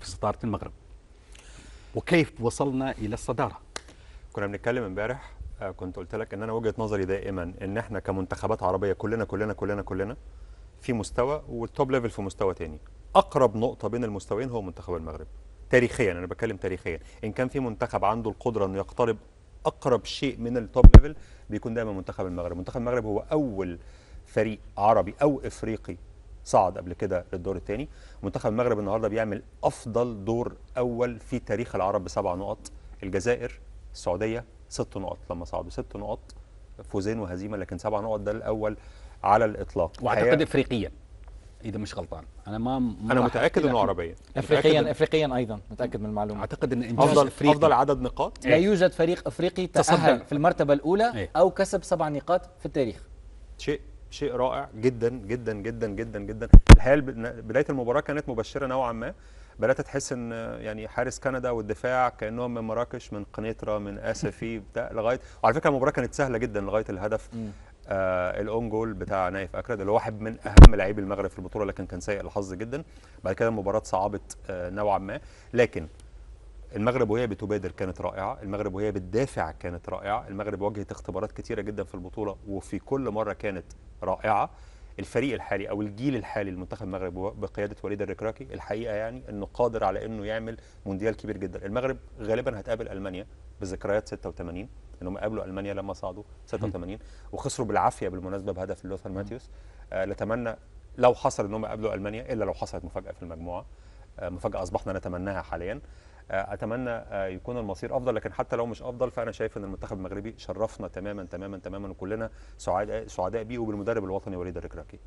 في صدارة المغرب وكيف وصلنا إلى الصدارة كنا بنتكلم امبارح آه، كنت قلت لك ان انا وجهه نظري دائما ان احنا كمنتخبات عربيه كلنا كلنا كلنا كلنا في مستوى والتوب ليفل في مستوى تاني اقرب نقطه بين المستويين هو منتخب المغرب تاريخيا انا بتكلم تاريخيا ان كان في منتخب عنده القدره انه يقترب اقرب شيء من التوب ليفل بيكون دايما منتخب المغرب منتخب المغرب هو اول فريق عربي او افريقي صعد قبل كده للدور الثاني منتخب المغرب النهارده بيعمل افضل دور اول في تاريخ العرب بسبع نقط الجزائر السعوديه ست نقط لما صعدوا ست نقط فوزين وهزيمه لكن سبع نقط ده الاول على الاطلاق واعتقد افريقيا اذا مش غلطان انا ما, انا متاكد انه عربيا افريقيا افريقيا ايضا متاكد من المعلومه اعتقد ان انجاز افضل أفريقي. افضل عدد نقاط إيه. لا يوجد فريق افريقي تاهل في المرتبه الاولى إيه؟ او كسب سبع نقاط في التاريخ شيء شيء رائع جدا جدا جدا جدا جدا الحقيقه بدايه المباراه كانت مبشره نوعا ما بدات تحس ان يعني حارس كندا والدفاع كانهم من مراكش من قنيطره من اسفي بتاع لغايه وعلى فكره المباراه كانت سهله جدا لغايه الهدف آه الاون جول بتاع نايف اكرد اللي هو واحد من اهم لاعبي المغرب في البطوله لكن كان سيء الحظ جدا بعد كده المباراه صعبت آه نوعا ما لكن المغرب وهي بتبادر كانت رائعه المغرب وهي بتدافع كانت رائعه المغرب واجهت اختبارات كتيره جدا في البطوله وفي كل مره كانت رائعه الفريق الحالي او الجيل الحالي المنتخب المغرب بقياده وليد الركراكي الحقيقه يعني انه قادر على انه يعمل مونديال كبير جدا المغرب غالبا هتقابل المانيا بذكريات 86 انهم قابلوا المانيا لما صعدوا 86 وخسروا بالعافيه بالمناسبه بهدف لوثر ماتيوس آه نتمنى لو حصل انهم قابلوا المانيا الا لو حصلت مفاجاه في المجموعه آه مفاجاه اصبحنا نتمناها حاليا آه، اتمنى آه، يكون المصير افضل لكن حتى لو مش افضل فانا شايف ان المنتخب المغربي شرفنا تماما تماما تماما وكلنا سعداء سعداء بيه وبالمدرب الوطني وليد الركراكي